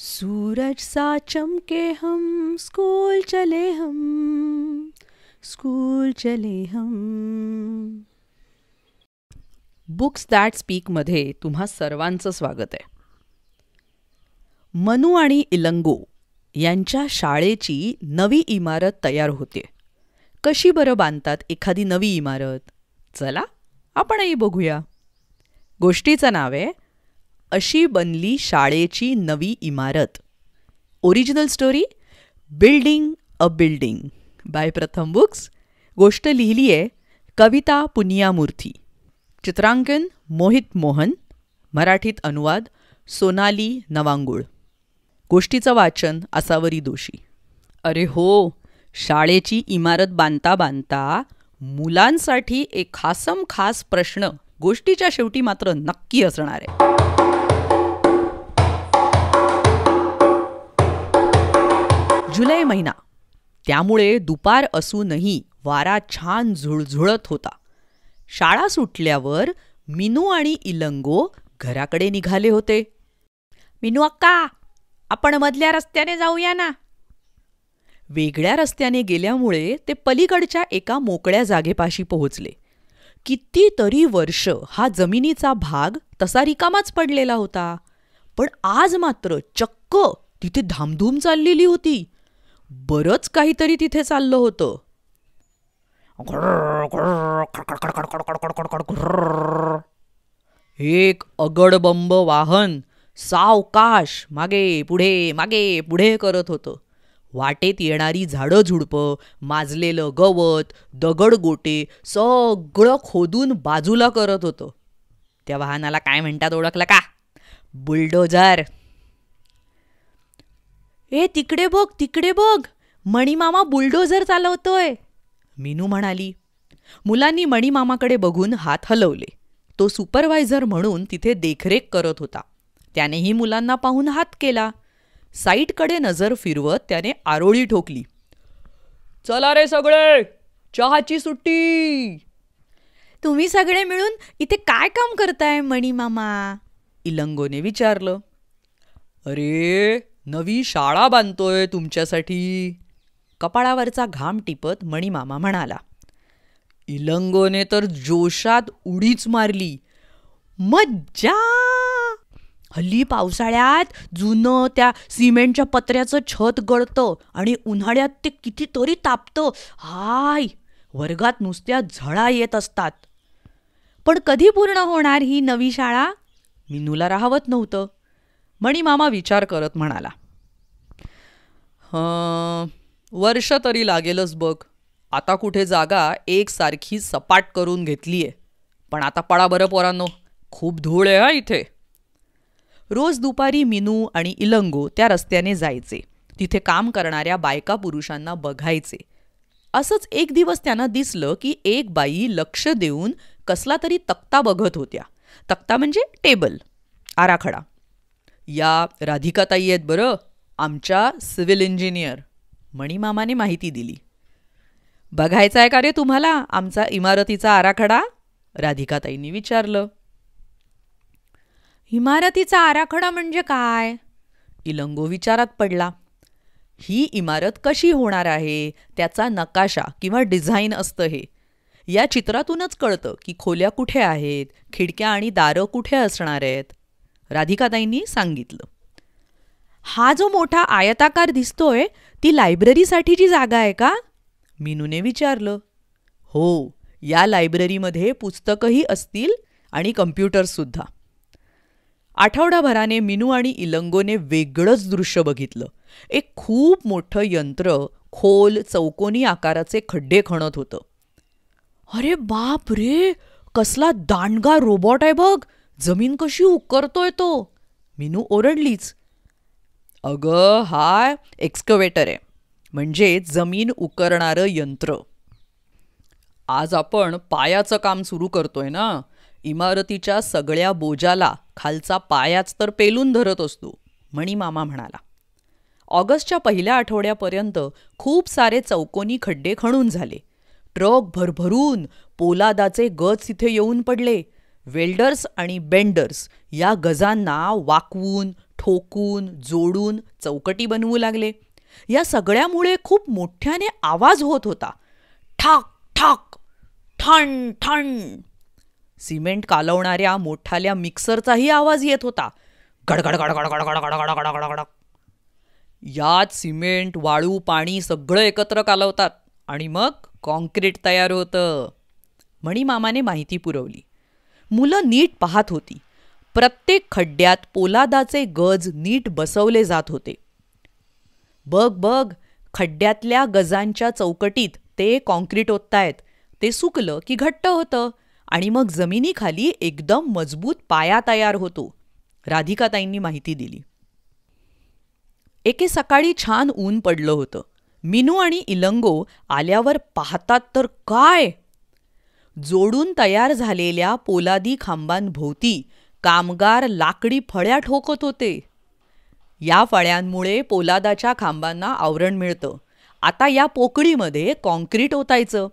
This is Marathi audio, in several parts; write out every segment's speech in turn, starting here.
सूरज सा चमके हम स्कूल चले हम स्कूल चले हम बुक्स दॅट स्पीकमध्ये तुम्हा सर्वांचं स्वागत आहे मनू आणि इलंगो यांच्या शाळेची नवी इमारत तयार होते कशी बरं बांधतात एखादी नवी इमारत चला आपणही बघूया गोष्टीचं नाव आहे अशी बनली शाळेची नवी इमारत original story building a building by Pratham Books गोष्ट लिहिली आहे कविता पुनियामूर्ती चित्रांकन मोहित मोहन मराठीत अनुवाद सोनाली नवांगुळ गोष्टीचं वाचन असावरी दोषी अरे हो शाळेची इमारत बांधता बांधता मुलांसाठी एक खासम खास प्रश्न गोष्टीच्या शेवटी मात्र नक्की असणार आहे जुलै महिना त्यामुळे दुपार असूनही वारा छान झुळझुळत होता शाळा सुटल्यावर मिनू आणि इलंगो घराकडे निघाले होते मिनू अक्का आपण मधल्या रस्त्याने जाऊया ना वेगळ्या रस्त्याने गेल्यामुळे ते पलीकडच्या एका मोकळ्या जागेपाशी पोहोचले कितीतरी वर्ष हा जमिनीचा भाग तसा रिकामाच पडलेला होता पण आज मात्र चक्क तिथे धामधूम चाललेली होती बरंच काहीतरी तिथे चाललं होतं एक अगडबंब वाहन सावकाश मागे पुढे मागे पुढे करत होतं वाटेत येणारी झाडं झुडपं माजलेलं गवत दगड गोटे सगळं खोदून बाजूला करत होतं त्या वाहनाला काय म्हणतात ओळखलं का बुलडोजर ए तिकडे बघ तिकडे बघ मणिमामा बुलडोझर चालवतोय मिनू म्हणाली मुलांनी मणिमामाकडे बघून हात हलवले तो सुपरवायझर म्हणून तिथे देखरेख करत होता त्यानेही मुलांना पाहून हात केला साईटकडे नजर फिरवत त्याने आरोळी ठोकली चला रे सगळे चहाची सुट्टी तुम्ही सगळे मिळून इथे काय काम करताय मणिमामा इलंगोने विचारलं अरे नवी शाळा बांधतोय तुमच्यासाठी कपाळावरचा घाम टिपत मणिमामा म्हणाला इलंगोने तर जोशात उडीच मारली मज्जा हल्ली पावसाळ्यात जुनं त्या सिमेंटच्या पत्र्याचं छत गळतं आणि उन्हाळ्यात ते कितीतरी तापतं हाय वर्गात नुसत्या झळा येत असतात पण कधी पूर्ण होणार ही नवी शाळा मिनूला राहवत नव्हतं मणिमामा विचार करत म्हणाला वर्ष तरी लागेलच बघ आता कुठे जागा एकसारखी सपाट करून घेतली आहे पण आता पळा बरं पोरांनो खूप धूळ आहे हा इथे रोज दुपारी मिनू आणि इलंगो त्या रस्त्याने जायचे तिथे काम करणाऱ्या बायका पुरुषांना बघायचे असंच एक दिवस त्यांना दिसलं की एक बाई लक्ष देऊन कसला तरी तक्ता बघत होत्या तक्ता म्हणजे टेबल आराखडा या राधिकाताई आहेत बरं आमच्या सिव्हिल इंजिनियर मणिमामाने माहिती दिली बघायचा आहे का रे तुम्हाला आमचा इमारतीचा आराखडा राधिकाताईंनी विचारलं इमारतीचा आराखडा म्हणजे काय इलंगो विचारात पडला ही इमारत कशी होणार आहे त्याचा नकाशा किंवा डिझाईन असतं हे या चित्रातूनच कळतं की खोल्या कुठे आहेत खिडक्या आणि दारं कुठे असणार आहेत राधिकाताईंनी सांगितलं हा जो मोठा आयताकार दिसतोय ती लायब्ररीसाठीची जागा आहे का मिनूने विचारलं हो या लायब्ररीमध्ये पुस्तकंही असतील आणि कम्प्युटर्ससुद्धा आठवडाभराने मिनू आणि इलंगोने वेगळंच दृश्य बघितलं एक खूप मोठं यंत्र खोल चौकोनी आकाराचे खड्डे खणत होतं अरे बाप रे कसला दांडगा रोबोट आहे बघ जमीन कशी उकरतोय तो मिनू ओरडलीच अग हा एक्सकवेटर आहे म्हणजे जमीन उकरणारं यंत्र आज आपण पायाचं काम सुरू करतोय ना इमारतीच्या सगळ्या बोजाला खालचा पायाच तर पेलून धरत असतो म्हणी मामा म्हणाला ऑगस्टच्या पहिल्या आठवड्यापर्यंत खूप सारे चौकोनी खड्डे खणून झाले ट्रक भरभरून पोलादाचे गज तिथे येऊन पडले वेल्डर्स आणि बेंडर्स या गजांना वाकवून ठोकून जोडून चौकटी बनवू लागले या सगळ्यामुळे खूप मोठ्याने आवाज होत होता ठाक ठाक ठण ठण सिमेंट कालवणाऱ्या मोठाल्या मिक्सरचाही आवाज येत होता गडगड गडगड गडगड गडगड गडगड गडगड यात सिमेंट वाळू पाणी सगळं एकत्र कालवतात आणि मग कॉन्क्रीट तयार होतं म्हणी मामाने माहिती पुरवली मुलं नीट पाहत होती प्रत्येक खड्ड्यात पोलादाचे गज नीट बसवले जात होते बघ बघ खड्ड्यातल्या गजांच्या चौकटीत ते कॉन्क्रीट ओततायत ते सुकलं की घट्ट होतं आणि मग जमिनीखाली एकदम मजबूत पाया तयार होतो राधिकाताईंनी माहिती दिली एके सकाळी छान ऊन पडलं होतं मिनू आणि इलंगो आल्यावर पाहतात तर काय जोडून तयार झालेल्या पोलादी खांबांभोवती कामगार लाकडी फळ्या ठोकत होते या फळ्यांमुळे पोलादाच्या खांबांना आवरण मिळतं आता या पोकळीमध्ये कॉन्क्रीट ओतायचं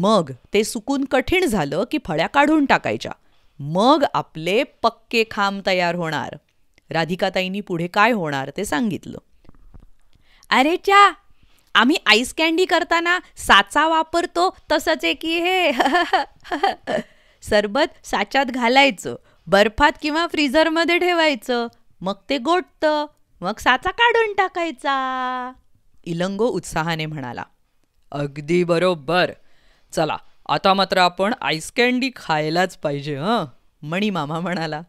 मग ते सुकून कठीण झालं की फळ्या काढून टाकायच्या मग आपले पक्के खांब तयार होणार राधिकाताईंनी पुढे काय होणार ते सांगितलं अरे च्या आम्ही आईस कॅन्डी करताना साचा वापरतो तसंच आहे की हे सरबत साच्यात घालायचं बर्फात किंवा फ्रीझरमध्ये ठेवायचं मग ते गोठतं मग साचा काढून टाकायचा इलंगो उत्साहाने म्हणाला अगदी बरोबर चला आता मात्र आपण आईस कॅन्डी खायलाच पाहिजे ह मणी मामा म्हणाला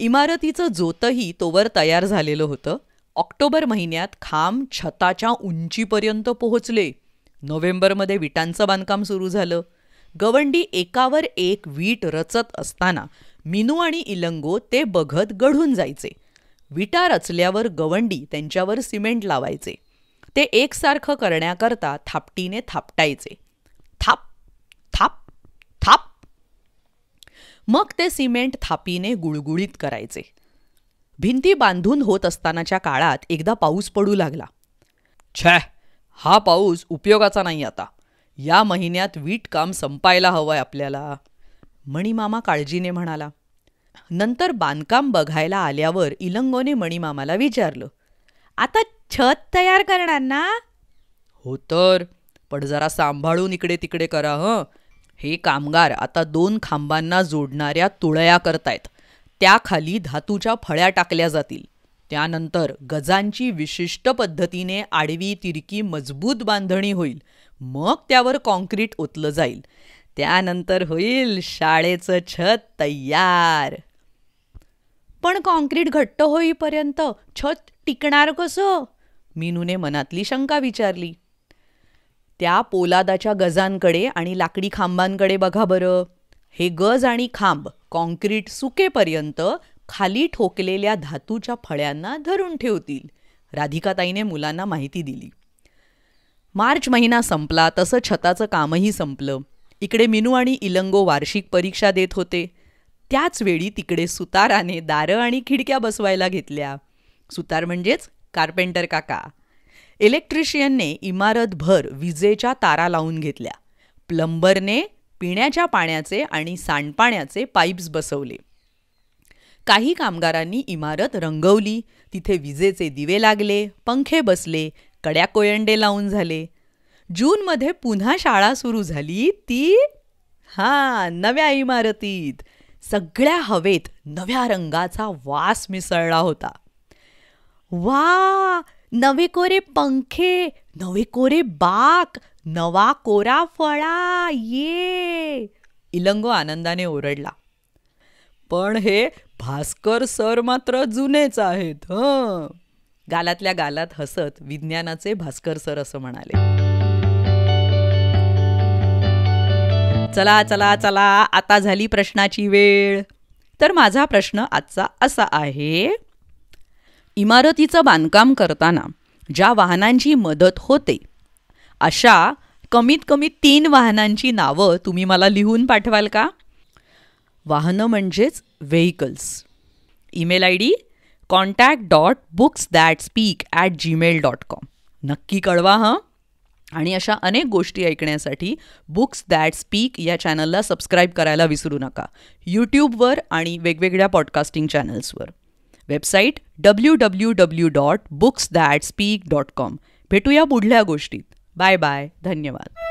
इमारतीचं जोतही तोवर तयार झालेलं होतं ऑक्टोबर महिन्यात खांब छताच्या उंचीपर्यंत पोहोचले नोव्हेंबरमध्ये विटांचं बांधकाम सुरू झालं गवंडी एकावर एक वीट रचत असताना मिनू आणि इलंगो ते बघत गढून जायचे विटा रचल्यावर गवंडी त्यांच्यावर सिमेंट लावायचे ते एकसारखं करण्याकरता थापटीने थापटायचे थाप थाप थाप मग ते सिमेंट थापीने गुळगुळीत करायचे भिंती बांधून होत असतानाच्या काळात एकदा पाऊस पडू लागला छ हा पाऊस उपयोगाचा नाही आता या महिन्यात वीट काम संपायला हवंय आपल्याला मणिमामा काळजीने म्हणाला नंतर बांधकाम बघायला आल्यावर इलंगोने मणिमामाला विचारलं आता छत तयार करणार ना हो तर पण जरा सांभाळून इकडे तिकडे करा ह हे कामगार आता दोन खांबांना जोडणाऱ्या तुळया करतायत त्याखाली धातूच्या फळ्या टाकल्या जातील त्यानंतर गजांची विशिष्ट पद्धतीने आडवी तिरकी मजबूत बांधणी होईल मग त्यावर कॉन्क्रीट ओतलं जाईल त्यानंतर होईल शाळेचं छत तयार पण कॉन्क्रीट घट्ट होईपर्यंत छत टिकणार कसं मीनूने मनातली शंका विचारली त्या पोलादाच्या गजांकडे आणि लाकडी खांबांकडे बघा बरं हे गज आणि खांब कॉन्क्रीट सुकेपर्यंत खाली ठोकलेल्या धातूच्या फळ्यांना धरून ठेवतील राधिकाताईने मुलांना माहिती दिली मार्च महिना संपला तसं छताचं कामही संपलं इकडे मिनू आणि इलंगो वार्षिक परीक्षा देत होते त्याच वेळी तिकडे सुताराने दारं आणि खिडक्या बसवायला घेतल्या सुतार म्हणजेच कार्पेंटर काका इलेक्ट्रिशियनने इमारतभर विजेच्या तारा लावून घेतल्या प्लंबरने पिण्याच्या पाण्याचे आणि सांडपाण्याचे पाईप्स बसवले काही कामगारांनी इमारत रंगवली तिथे विजेचे दिवे लागले पंखे बसले कड्या कोयंडे लावून झाले जूनमध्ये पुन्हा शाळा सुरू झाली ती हा नव्या इमारतीत सगळ्या हवेत नव्या रंगाचा वास मिसळला होता वा नवे कोरे पंखे नवे कोरे बाक नवा कोरा फळा ये इलंगो आनंदाने ओरडला पण हे भास्कर सर मात्र जुनेच आहेत ह गालातल्या गालात हसत विज्ञानाचे भास्कर सर असं म्हणाले चला चला चला आता झाली प्रश्नाची वेळ तर माझा प्रश्न आजचा असा आहे इमारतीचं बांधकाम करताना ज्या वाहनांची मदत होते अशा कमीत कमी तीन वाहनांची नावं तुम्ही मला लिहून पाठवाल का वाहनं म्हणजेच vehicles email I D contact dot books that speak at Gmail dot com नक्की कळवा हं आणि अशा अनेक गोष्टी ऐकण्यासाठी बुक्स दॅट स्पीक या चॅनलला सबस्क्राईब करायला विसरू नका यूट्यूबवर आणि वेगवेगळ्या पॉडकास्टिंग चॅनल्सवर website W W W dot books that speak dot com भेटूया पुढल्या गोष्टीत बाय बाय धन्यवाद